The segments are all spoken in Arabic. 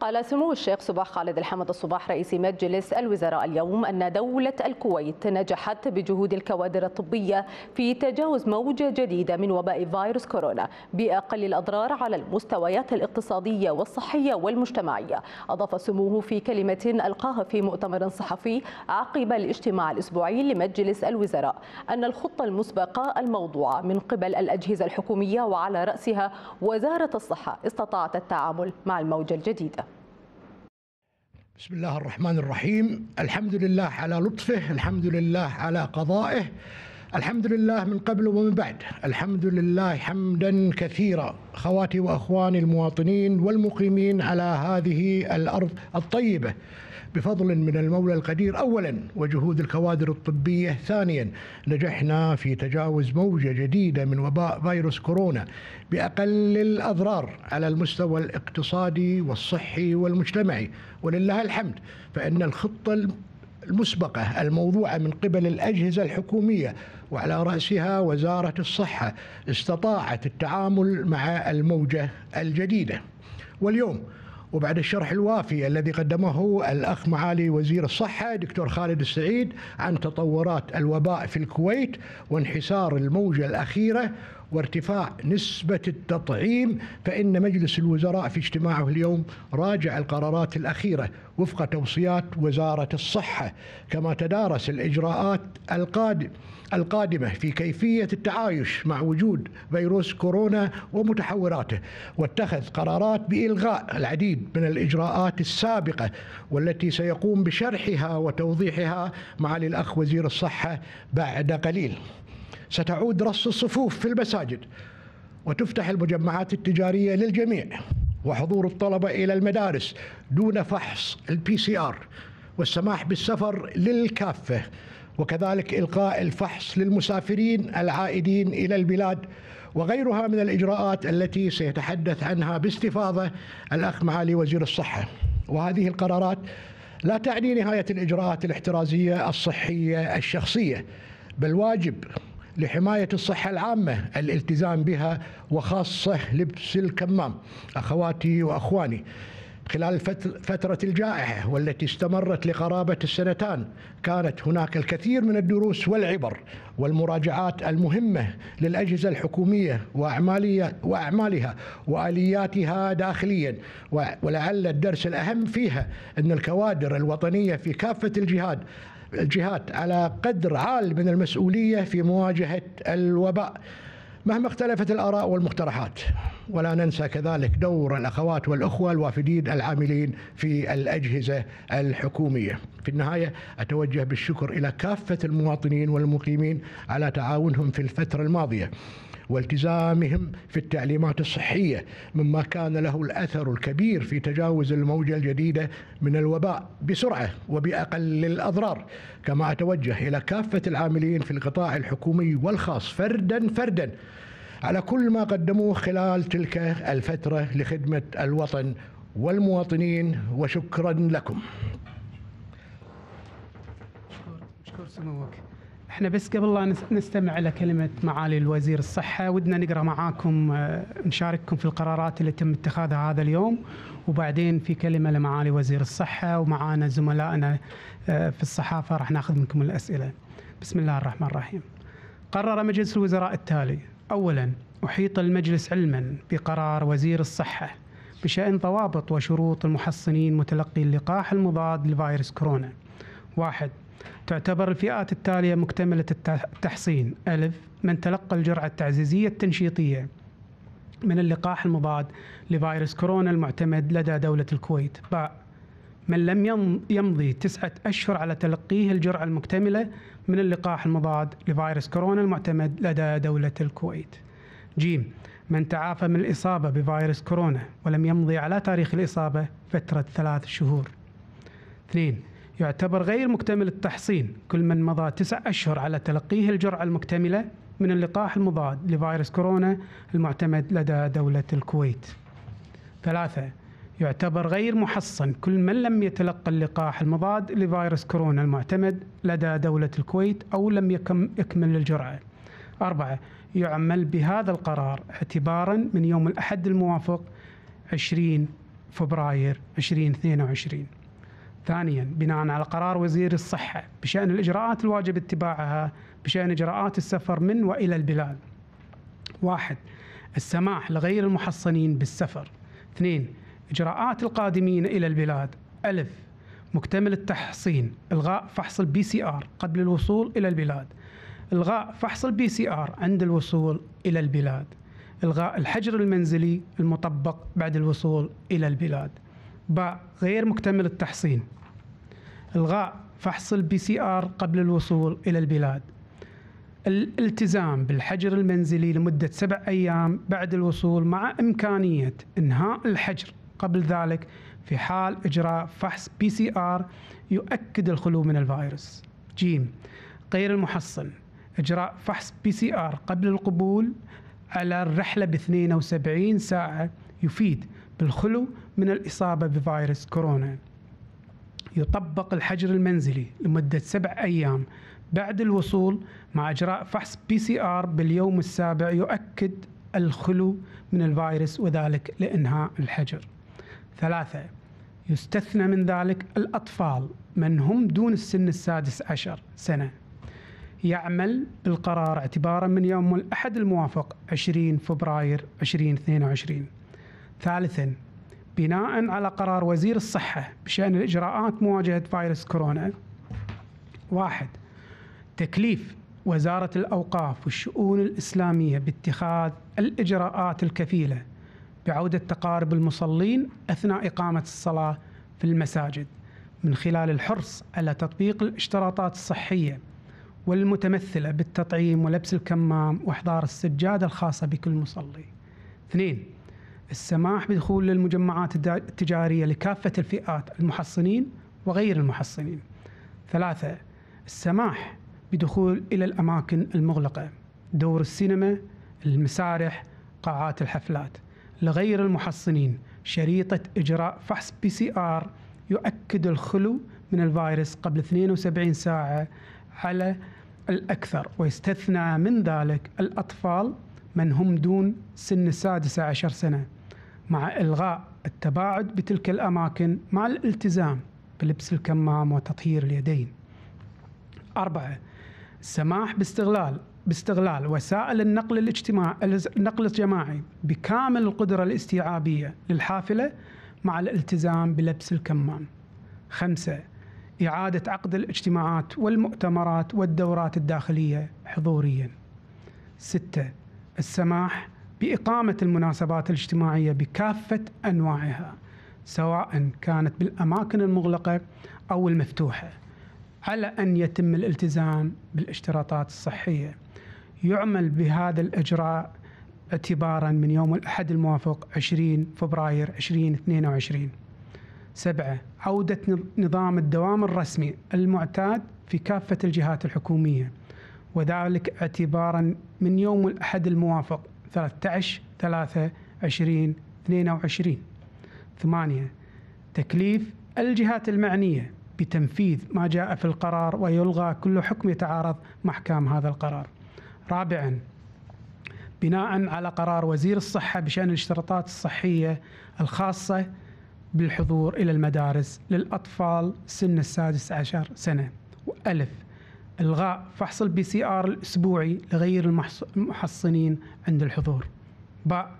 قال سمو الشيخ صباح خالد الحمد الصباح رئيس مجلس الوزراء اليوم أن دولة الكويت نجحت بجهود الكوادر الطبية في تجاوز موجة جديدة من وباء فيروس كورونا بأقل الأضرار على المستويات الاقتصادية والصحية والمجتمعية أضاف سموه في كلمة ألقاها في مؤتمر صحفي عقب الاجتماع الأسبوعي لمجلس الوزراء أن الخطة المسبقة الموضوعة من قبل الأجهزة الحكومية وعلى رأسها وزارة الصحة استطاعت التعامل مع الموجة الجديدة بسم الله الرحمن الرحيم الحمد لله على لطفه الحمد لله على قضائه الحمد لله من قبل ومن بعد الحمد لله حمدا كثيرا خواتي واخواني المواطنين والمقيمين على هذه الارض الطيبه بفضل من المولى القدير أولا وجهود الكوادر الطبية ثانيا نجحنا في تجاوز موجة جديدة من وباء فيروس كورونا بأقل الأضرار على المستوى الاقتصادي والصحي والمجتمعي ولله الحمد فإن الخطة المسبقة الموضوعة من قبل الأجهزة الحكومية وعلى رأسها وزارة الصحة استطاعت التعامل مع الموجة الجديدة واليوم وبعد الشرح الوافي الذي قدمه الأخ معالي وزير الصحة دكتور خالد السعيد عن تطورات الوباء في الكويت وانحسار الموجة الأخيرة وارتفاع نسبة التطعيم فإن مجلس الوزراء في اجتماعه اليوم راجع القرارات الأخيرة وفق توصيات وزارة الصحة كما تدارس الإجراءات القادمة في كيفية التعايش مع وجود فيروس كورونا ومتحوراته واتخذ قرارات بإلغاء العديد من الإجراءات السابقة والتي سيقوم بشرحها وتوضيحها مع الأخ وزير الصحة بعد قليل ستعود رص الصفوف في المساجد وتفتح المجمعات التجارية للجميع وحضور الطلبة إلى المدارس دون فحص البي سي آر والسماح بالسفر للكافة وكذلك إلقاء الفحص للمسافرين العائدين إلى البلاد وغيرها من الإجراءات التي سيتحدث عنها باستفاضة الأخ معالي وزير الصحة وهذه القرارات لا تعني نهاية الإجراءات الاحترازية الصحية الشخصية بل واجب لحماية الصحة العامة الالتزام بها وخاصة لبس الكمام أخواتي وأخواني خلال فترة الجائحة والتي استمرت لقرابة السنتان كانت هناك الكثير من الدروس والعبر والمراجعات المهمة للأجهزة الحكومية وأعمالها وآلياتها داخليا ولعل الدرس الأهم فيها أن الكوادر الوطنية في كافة الجهاد الجهات على قدر عال من المسؤولية في مواجهة الوباء مهما اختلفت الآراء والمقترحات ولا ننسى كذلك دور الأخوات والأخوة الوافدين العاملين في الأجهزة الحكومية في النهاية أتوجه بالشكر إلى كافة المواطنين والمقيمين على تعاونهم في الفترة الماضية والتزامهم في التعليمات الصحية مما كان له الأثر الكبير في تجاوز الموجة الجديدة من الوباء بسرعة وبأقل الأضرار كما أتوجه إلى كافة العاملين في القطاع الحكومي والخاص فردا فردا على كل ما قدموه خلال تلك الفترة لخدمة الوطن والمواطنين وشكرا لكم مشكور سموك احنا بس قبل لا نستمع الى كلمه معالي الوزير الصحه ودنا نقرا معاكم آه، نشارككم في القرارات اللي تم اتخاذها هذا اليوم وبعدين في كلمه لمعالي وزير الصحه ومعانا زملائنا آه، في الصحافه راح ناخذ منكم الاسئله. بسم الله الرحمن الرحيم. قرر مجلس الوزراء التالي: اولا احيط المجلس علما بقرار وزير الصحه بشان ضوابط وشروط المحصنين متلقي اللقاح المضاد لفيروس كورونا. واحد تعتبر الفئات التالية مكتملة التحصين ألف من تلقى الجرعة التعزيزية التنشيطية من اللقاح المضاد لفيروس كورونا المعتمد لدى دولة الكويت باء من لم يمضي تسعة أشهر على تلقيه الجرعة المكتملة من اللقاح المضاد لفيروس كورونا المعتمد لدى دولة الكويت جيم من تعافى من الإصابة بفيروس كورونا ولم يمضي على تاريخ الإصابة فترة ثلاث شهور اثنين يعتبر غير مكتمل التحصين كل من مضى تسع أشهر على تلقيه الجرعة المكتملة من اللقاح المضاد لفيروس كورونا المعتمد لدى دولة الكويت ثلاثة يعتبر غير محصن كل من لم يتلقى اللقاح المضاد لفيروس كورونا المعتمد لدى دولة الكويت أو لم يكمل الجرعة أربعة يعمل بهذا القرار اعتبارا من يوم الأحد الموافق 20 فبراير 2022 ثانيا بناء على قرار وزير الصحة بشأن الإجراءات الواجب اتباعها بشأن إجراءات السفر من وإلى البلاد واحد السماح لغير المحصنين بالسفر اثنين إجراءات القادمين إلى البلاد ألف مكتمل التحصين إلغاء فحص البي سي آر قبل الوصول إلى البلاد إلغاء فحص البي سي آر عند الوصول إلى البلاد إلغاء الحجر المنزلي المطبق بعد الوصول إلى البلاد باء غير مكتمل التحصين الغاء فحص البي سي ار قبل الوصول إلى البلاد الالتزام بالحجر المنزلي لمدة سبع أيام بعد الوصول مع إمكانية إنهاء الحجر قبل ذلك في حال إجراء فحص بي سي آر يؤكد الخلو من الفيروس جيم غير المحصن إجراء فحص بي سي آر قبل القبول على الرحلة ب 72 ساعة يفيد بالخلو من الإصابة بفيروس كورونا يطبق الحجر المنزلي لمدة سبع أيام بعد الوصول مع إجراء فحص بي سي آر باليوم السابع يؤكد الخلو من الفيروس وذلك لإنهاء الحجر ثلاثة يستثنى من ذلك الأطفال من هم دون السن السادس عشر سنة يعمل بالقرار اعتبارا من يوم الأحد الموافق 20 فبراير 2022 ثالثا بناء على قرار وزير الصحة بشأن الإجراءات مواجهة فيروس كورونا واحد تكليف وزارة الأوقاف والشؤون الإسلامية باتخاذ الإجراءات الكفيلة بعودة تقارب المصلين أثناء إقامة الصلاة في المساجد من خلال الحرص على تطبيق الاشتراطات الصحية والمتمثلة بالتطعيم ولبس الكمام وإحضار السجادة الخاصة بكل مصلي. اثنين السماح بدخول للمجمعات التجارية لكافة الفئات المحصنين وغير المحصنين ثلاثة السماح بدخول إلى الأماكن المغلقة دور السينما المسارح قاعات الحفلات لغير المحصنين شريطة إجراء فحص بي سي آر يؤكد الخلو من الفيروس قبل 72 ساعة على الأكثر ويستثنى من ذلك الأطفال من هم دون سن السادسة عشر سنة مع إلغاء التباعد بتلك الأماكن مع الالتزام بلبس الكمام وتطهير اليدين أربعة السماح باستغلال باستغلال وسائل النقل الاجتماع النقل الجماعي بكامل القدرة الاستيعابية للحافلة مع الالتزام بلبس الكمام. خمسة إعادة عقد الاجتماعات والمؤتمرات والدورات الداخلية حضوريا. ستة السماح باقامه المناسبات الاجتماعيه بكافه انواعها سواء كانت بالاماكن المغلقه او المفتوحه على ان يتم الالتزام بالاشتراطات الصحيه. يعمل بهذا الاجراء اعتبارا من يوم الاحد الموافق 20 فبراير 2022. سبعه عوده نظام الدوام الرسمي المعتاد في كافه الجهات الحكوميه وذلك اعتبارا من يوم الاحد الموافق 13 3 20 22 ثمانية تكليف الجهات المعنية بتنفيذ ما جاء في القرار ويلغى كل حكم يتعارض مع احكام هذا القرار. رابعا بناء على قرار وزير الصحة بشأن الاشتراطات الصحية الخاصة بالحضور إلى المدارس للأطفال سن السادس عشر سنة وألف إلغاء فحص البي سي آر الأسبوعي لغير المحصنين عند الحضور باء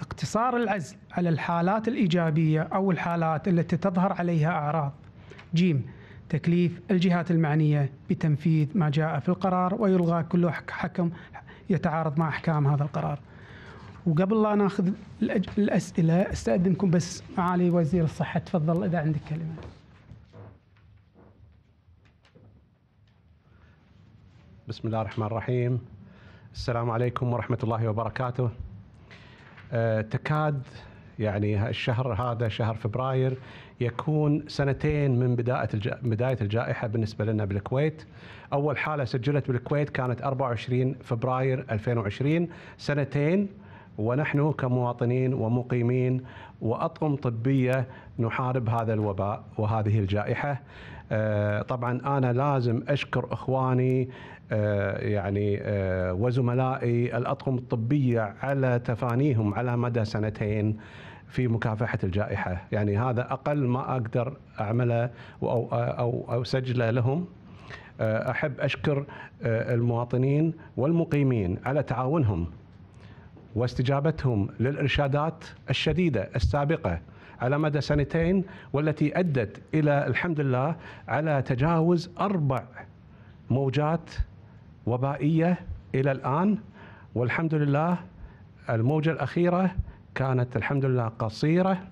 اقتصار العزل على الحالات الإيجابية أو الحالات التي تظهر عليها أعراض جيم تكليف الجهات المعنية بتنفيذ ما جاء في القرار ويلغى كل حكم يتعارض مع أحكام هذا القرار وقبل لا ناخذ الأسئلة استأذنكم بس معالي وزير الصحة تفضل إذا عندك كلمة بسم الله الرحمن الرحيم السلام عليكم ورحمة الله وبركاته أه تكاد يعني الشهر هذا شهر فبراير يكون سنتين من بداية بداية الجائحة بالنسبة لنا بالكويت أول حالة سجلت بالكويت كانت 24 فبراير 2020 سنتين ونحن كمواطنين ومقيمين واطقم طبيه نحارب هذا الوباء وهذه الجائحه. آه، طبعا انا لازم اشكر اخواني آه، يعني آه، وزملائي الاطقم الطبيه على تفانيهم على مدى سنتين في مكافحه الجائحه، يعني هذا اقل ما اقدر اعمله او او او اسجله لهم احب اشكر المواطنين والمقيمين على تعاونهم واستجابتهم للإرشادات الشديدة السابقة على مدى سنتين والتي أدت إلى الحمد لله على تجاوز أربع موجات وبائية إلى الآن والحمد لله الموجة الأخيرة كانت الحمد لله قصيرة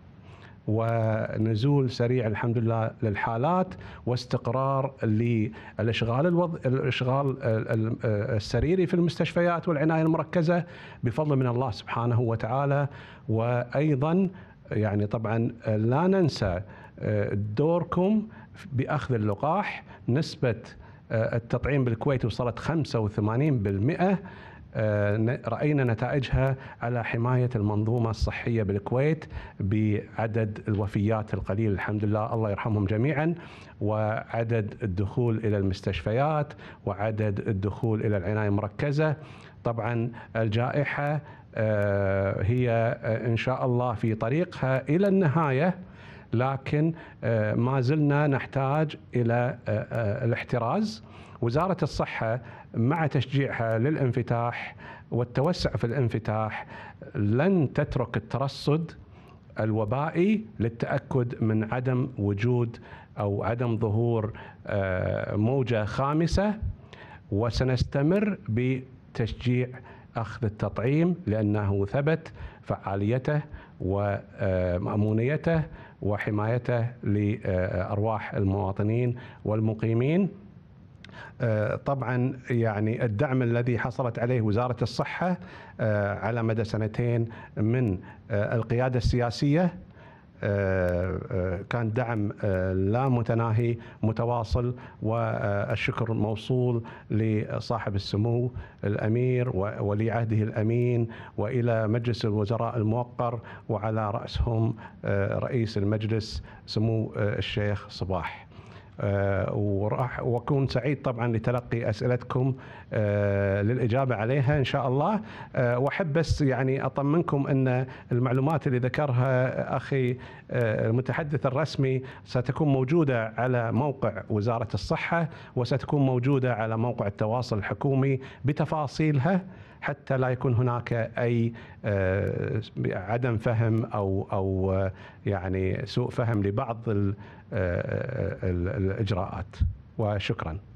ونزول سريع الحمد لله للحالات واستقرار للاشغال الوض... الاشغال السريري في المستشفيات والعنايه المركزه بفضل من الله سبحانه وتعالى وايضا يعني طبعا لا ننسى آه، دوركم باخذ اللقاح نسبه آه، التطعيم بالكويت وصلت 85% آه، راينا نتائجها على حمايه المنظومه الصحيه بالكويت بعدد الوفيات القليل الحمد لله الله يرحمهم جميعا وعدد الدخول الى المستشفيات وعدد الدخول الى العنايه المركزه طبعا الجائحه آه، هي آه، ان شاء الله في طريقها الى النهايه لكن آه، ما زلنا نحتاج الى آه، آه، الاحتراز وزاره الصحه مع تشجيعها للانفتاح والتوسع في الانفتاح لن تترك الترصد الوبائي للتاكد من عدم وجود او عدم ظهور موجه خامسه وسنستمر بتشجيع أخذ التطعيم لأنه ثبت فعاليته ومأمونيته وحمايته لأرواح المواطنين والمقيمين طبعا يعني الدعم الذي حصلت عليه وزارة الصحة آه، على مدى سنتين من آه، القيادة السياسية آه، آه، كان دعم آه، لا متناهي متواصل والشكر موصول لصاحب السمو الامير وولي عهده الامين والى مجلس الوزراء الموقر وعلى راسهم رئيس المجلس سمو الشيخ صباح. آه، وراح واكون سعيد طبعا لتلقي اسئلتكم آه، للاجابه عليها ان شاء الله آه، واحب بس يعني اطمنكم ان المعلومات اللي ذكرها اخي المتحدث الرسمي ستكون موجوده على موقع وزاره الصحه وستكون موجوده على موقع التواصل الحكومي بتفاصيلها حتى لا يكون هناك اي عدم فهم او او يعني سوء فهم لبعض آه، آه، آه، الاجراءات وشكرا